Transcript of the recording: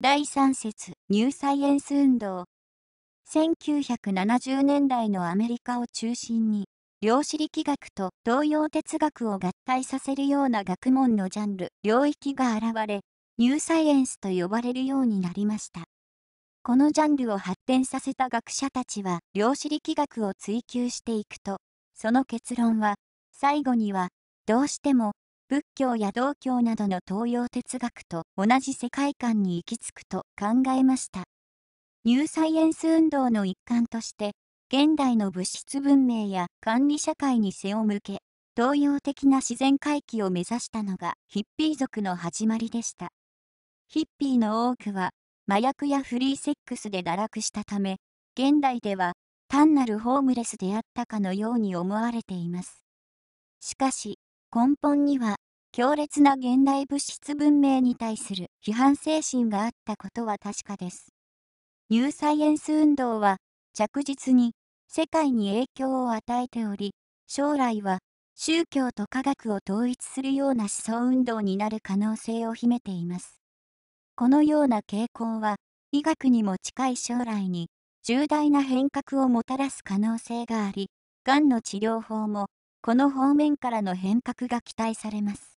第3節ニューサイエンス運動1970年代のアメリカを中心に量子力学と東洋哲学を合体させるような学問のジャンル領域が現れニューサイエンスと呼ばれるようになりましたこのジャンルを発展させた学者たちは量子力学を追求していくとその結論は最後にはどうしても仏教や道教などの東洋哲学と同じ世界観に行き着くと考えました。ニューサイエンス運動の一環として、現代の物質文明や管理社会に背を向け、東洋的な自然回帰を目指したのがヒッピー族の始まりでした。ヒッピーの多くは麻薬やフリーセックスで堕落したため、現代では単なるホームレスであったかのように思われています。しかし、根本には、強烈な現代物質文明に対する批判精神があったことは確かです。ニューサイエンス運動は、着実に世界に影響を与えており、将来は宗教と科学を統一するような思想運動になる可能性を秘めています。このような傾向は、医学にも近い将来に重大な変革をもたらす可能性があり、がんの治療法もこの方面からの変革が期待されます。